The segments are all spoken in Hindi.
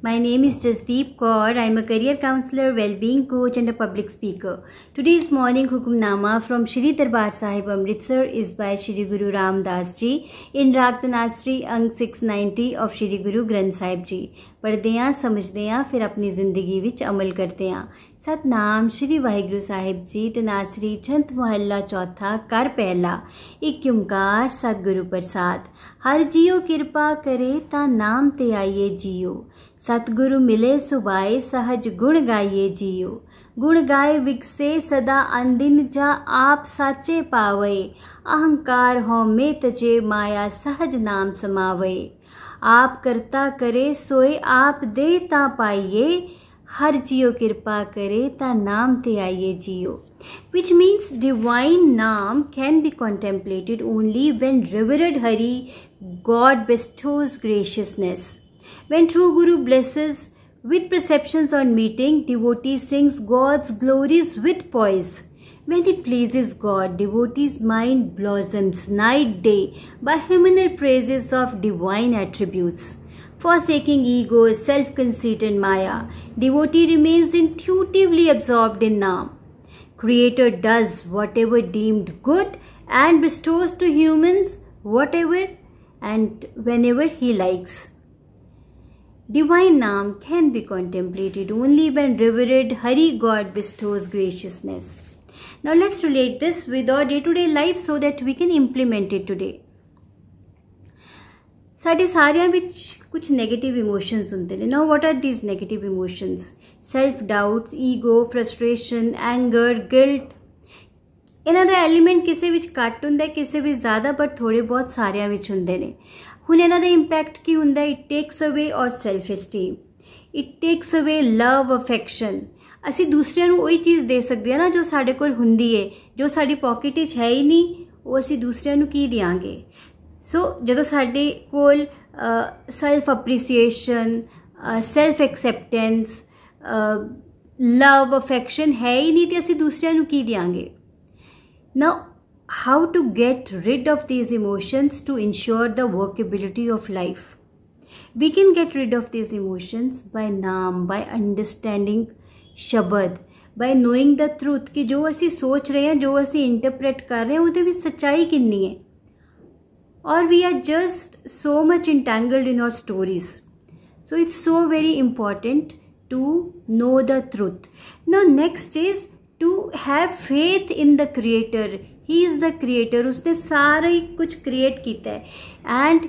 My name is Jasdeep Kaur. I'm a career counselor, well-being coach and a public speaker. Today's morning hukumnama from Shri Darbar Sahib Amritsar is by Shri Guru Ram Das Ji in Rag Tanasri Ang 690 of Shri Guru Granth Sahib Ji. ਪੜ੍ਹਦੇ ਆਂ ਸਮਝਦੇ ਆਂ ਫਿਰ ਆਪਣੀ ਜ਼ਿੰਦਗੀ ਵਿੱਚ ਅਮਲ ਕਰਦੇ ਆਂ ਸਤਨਾਮ ਸ਼੍ਰੀ ਵਾਹਿਗੁਰੂ ਸਾਹਿਬ ਜੀ ਤਨਾਸਰੀ ਛੰਤ ਮਹੱਲਾ ਚੌਥਾ ਕਰ ਪਹਿਲਾ ਇੱਕ ਓੰਕਾਰ ਸਤਿਗੁਰੂ ਪ੍ਰਸਾਦ ਹਰ ਜੀਉ ਕਿਰਪਾ ਕਰੇ ਤਾਂ ਨਾਮ ਤੇ ਆਈਏ ਜੀਉ सतगुरु मिले सुबाए सहज गुण गाइए जियो गुण गाए विकसे सदा अंदिन जा आप साचे पावे अहंकार हो में तजे माया सहज नाम समावे आप करता करे सोए आप दे ता पाइए हर जियो कृपा करे ता नाम ते आइए जियो which means divine Naam can be contemplated only when revered Hari God bestows graciousness. When true Guru blesses with perceptions on meeting, devotee sings God's glories with poise. When it pleases God, devotee's mind blossoms night day by hymnal praises of divine attributes. Forsaking ego, self-conceit and maya, devotee remains intuitively absorbed in Nam. Creator does whatever deemed good and bestows to humans whatever and whenever he likes. Divine Nam can be contemplated only when revered Hari God bestows graciousness. Now let's relate this with our day-to-day -day life so that we can implement it today. ਸਾਡੇ ਸਾਰਿਆਂ ਵਿੱਚ ਕੁਝ 네ਗੇਟਿਵ ਇਮੋਸ਼ਨਸ ਹੁੰਦੇ ਨੇ these what are these negative emotions self doubts ego frustration anger guilt ਇਹਨਾਂ ਦਾ ਐਲੀਮੈਂਟ ਕਿਸੇ ਵਿੱਚ ਘੱਟ ਹੁੰਦਾ ਕਿਸੇ ਵਿੱਚ ਜ਼ਿਆਦਾ ਪਰ ਥੋੜੇ ਬਹੁਤ ਸਾਰਿਆਂ ਵਿੱਚ ਹੁੰਦੇ ਨੇ ਹੁਣ ਇਹਨਾਂ ਦਾ ਇੰਪੈਕਟ ਕੀ ਹੁੰਦਾ ਇਟ ਟੇਕਸ ਅਵੇ ਔਰ ਸੈਲਫ ਐਸਟੀਮ ਇਟ ਟੇਕਸ ਅਵੇ ਲਵ ਅਫੈਕਸ਼ਨ ਅਸੀਂ ਦੂਸਰਿਆਂ ਨੂੰ ਉਹੀ ਚੀਜ਼ ਦੇ ਸਕਦੇ ਆ ਨਾ ਜੋ ਸਾਡੇ ਕੋਲ ਹੁੰਦੀ ਏ ਜੋ ਸਾਡੀ ਪਾਕਟ ਵਿੱਚ ਹੈ ਹੀ ਨਹੀਂ ਉਹ ਅਸੀਂ ਦੂਸਰਿਆਂ ਨੂੰ ਕੀ ਦਿਆਂਗੇ ਸੋ ਜਦੋਂ ਸਾਡੇ ਕੋਲ self appreciation self acceptance love affection ਹੈ ਹੀ ਨਹੀਂ ਤੇ ਅਸੀਂ ਦੂਸਰਿਆਂ ਨੂੰ ਕੀ ਦਿਆਂਗੇ ਨਾ how to get rid of these emotions to ensure the workability of life. We can get rid of these emotions by nam, by understanding shabad, by knowing the truth ki jo asi soch rahe hain, jo asi interpret kar rahe hain, bhi Or we are just so much entangled in our stories. So it's so very important to know the truth. Now next is to have faith in the creator he is the creator उसने सारा ही कुछ क्रिएट किया है एंड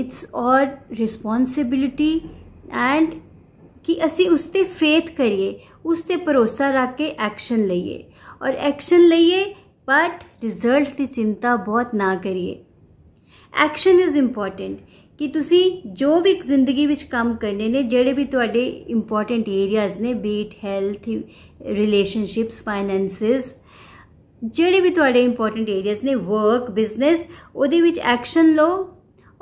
इट्स और रिस्पॉन्सिबिलिटी एंड कि असी उस पर फेथ करिए उस पर भरोसा रख के एक्शन लीए और एक्शन लीए बट रिजल्ट की चिंता बहुत ना करिए एक्शन इज़ इंपॉर्टेंट कि ती जो भी जिंदगी काम करने ने जोड़े भी थोड़े इंपॉर्टेंट एरियाज ने बीट हेल्थ रिलेशनशिप्स फाइनेंसिस जोड़े भी थोड़े इंपॉर्टेंट एरियाज ने वर्क बिजनेस वो एक्शन लो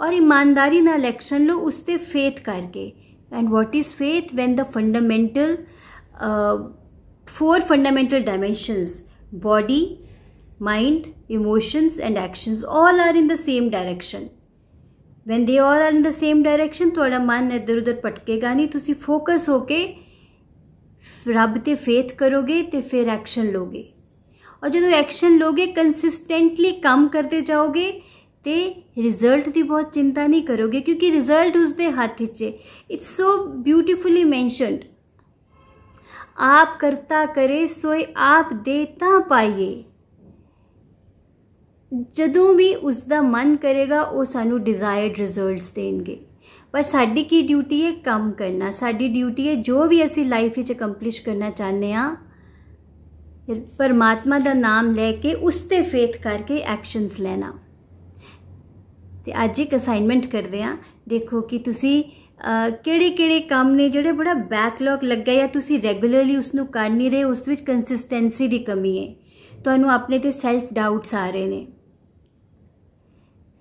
और ईमानदारी नाल एक्शन लो उसते फेथ करके and what is faith when the fundamental four fundamental dimensions body mind emotions and actions all are in the same direction when they all are in the same direction थोड़ा मन इधर उधर पटकेगा नहीं तुम फोकस हो के रब ते फेथ करोगे तो फिर एक्शन लोगे और जो एक्शन लोगे कंसिस्टेंटली काम करते जाओगे तो रिजल्ट की बहुत चिंता नहीं करोगे क्योंकि रिजल्ट उसके हाथ है इट्स सो ब्यूटिफुली मैनशनड आप करता करे सोए आप देता पाइए ਜਦੋਂ ਵੀ ਉਸ ਦਾ ਮਨ ਕਰੇਗਾ ਉਹ ਸਾਨੂੰ ਡਿਜ਼ਾਇਰਡ ਰਿਜ਼ਲਟਸ ਦੇਣਗੇ ਪਰ ਸਾਡੀ ਕੀ ਡਿਊਟੀ ਹੈ ਕੰਮ ਕਰਨਾ ਸਾਡੀ ਡਿਊਟੀ ਹੈ ਜੋ ਵੀ ਅਸੀਂ ਲਾਈਫ ਵਿੱਚ ਅਕੰਪਲਿਸ਼ ਕਰਨਾ ਚਾਹੁੰਦੇ ਆ ਪਰਮਾਤਮਾ ਦਾ ਨਾਮ ਲੈ ਕੇ ਉਸ ਤੇ ਫੇਥ ਕਰਕੇ ਐਕਸ਼ਨਸ ਲੈਣਾ ਤੇ ਅੱਜ ਇੱਕ ਅਸਾਈਨਮੈਂਟ ਕਰਦੇ ਆ ਦੇਖੋ ਕਿ ਤੁਸੀਂ ਕਿਹੜੇ ਕਿਹੜੇ ਕੰਮ ਨੇ ਜਿਹੜੇ ਬੜਾ ਬੈਕਲੌਗ ਲੱਗਾ ਜਾਂ ਤੁਸੀਂ ਰੈਗੂਲਰਲੀ ਉਸ ਨੂੰ ਕਰ ਨਹੀਂ ਰਹੇ ਉਸ ਵਿੱਚ ਕੰਸਿਸਟੈਂਸੀ ਦੀ ਕਮੀ ਹੈ ਤੁਹਾਨੂੰ ਆਪਣੇ ਤੇ ਸੈਲਫ ਡਾਊਟਸ ਆ ਰਹੇ ਨੇ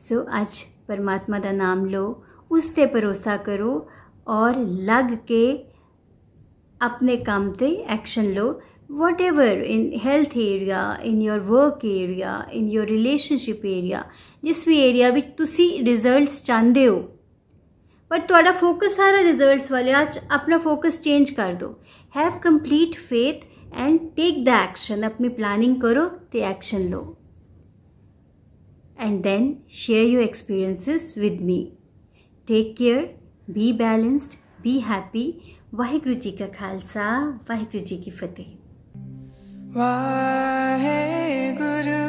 सो अज परमात्मा का नाम लो उस पर भरोसा करो और लग के अपने काम ते एक्शन लो whatever in health area in your work area in your relationship area जिस भी एरिया रिजल्ट चाहते हो पर थोड़ा फोकस सारा रिजल्ट वाले आज अपना फोकस चेंज कर दो have complete faith and take the action अपनी प्लानिंग करो तो एक्शन लो and then share your experiences with me. Take care, be balanced, be happy. Vaheguru Ji ka Khalsa, Vaheguru Ji ki Fateh. Vaheguru